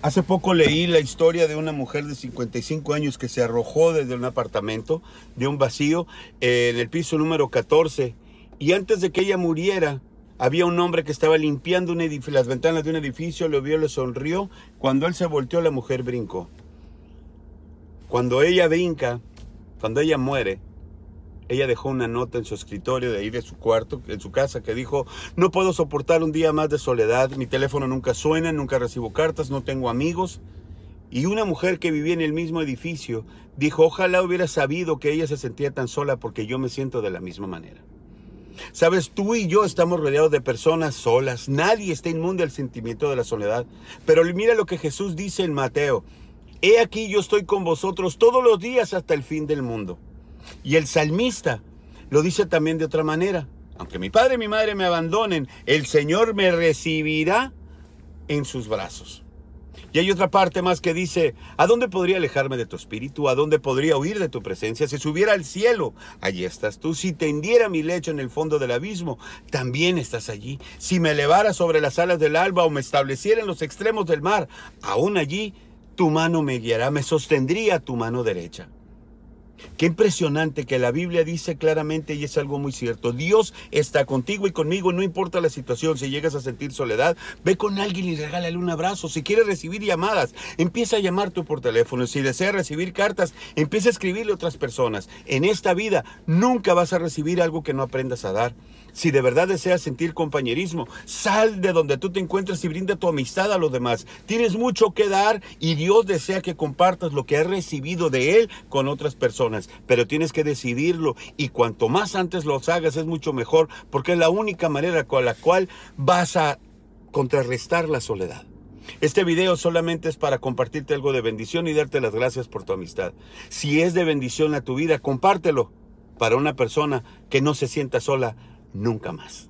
Hace poco leí la historia de una mujer de 55 años que se arrojó desde un apartamento, de un vacío, eh, en el piso número 14. Y antes de que ella muriera, había un hombre que estaba limpiando un las ventanas de un edificio, lo vio, le sonrió. Cuando él se volteó, la mujer brincó. Cuando ella brinca, cuando ella muere, ella dejó una nota en su escritorio de ahí de su cuarto, en su casa, que dijo, no puedo soportar un día más de soledad, mi teléfono nunca suena, nunca recibo cartas, no tengo amigos. Y una mujer que vivía en el mismo edificio dijo, ojalá hubiera sabido que ella se sentía tan sola porque yo me siento de la misma manera. Sabes, tú y yo estamos rodeados de personas solas. Nadie está inmundo al sentimiento de la soledad. Pero mira lo que Jesús dice en Mateo. He aquí yo estoy con vosotros todos los días hasta el fin del mundo. Y el salmista lo dice también de otra manera. Aunque mi padre y mi madre me abandonen, el Señor me recibirá en sus brazos. Y hay otra parte más que dice, ¿a dónde podría alejarme de tu espíritu? ¿A dónde podría huir de tu presencia? Si subiera al cielo, allí estás tú. Si tendiera mi lecho en el fondo del abismo, también estás allí. Si me elevara sobre las alas del alba o me estableciera en los extremos del mar, aún allí tu mano me guiará, me sostendría tu mano derecha. Qué impresionante que la Biblia dice claramente y es algo muy cierto. Dios está contigo y conmigo, no importa la situación. Si llegas a sentir soledad, ve con alguien y regálale un abrazo. Si quieres recibir llamadas, empieza a llamar tú por teléfono. Si deseas recibir cartas, empieza a escribirle a otras personas. En esta vida nunca vas a recibir algo que no aprendas a dar. Si de verdad deseas sentir compañerismo, sal de donde tú te encuentras y brinda tu amistad a los demás. Tienes mucho que dar y Dios desea que compartas lo que has recibido de Él con otras personas pero tienes que decidirlo y cuanto más antes los hagas es mucho mejor porque es la única manera con la cual vas a contrarrestar la soledad. Este video solamente es para compartirte algo de bendición y darte las gracias por tu amistad. Si es de bendición a tu vida, compártelo para una persona que no se sienta sola nunca más.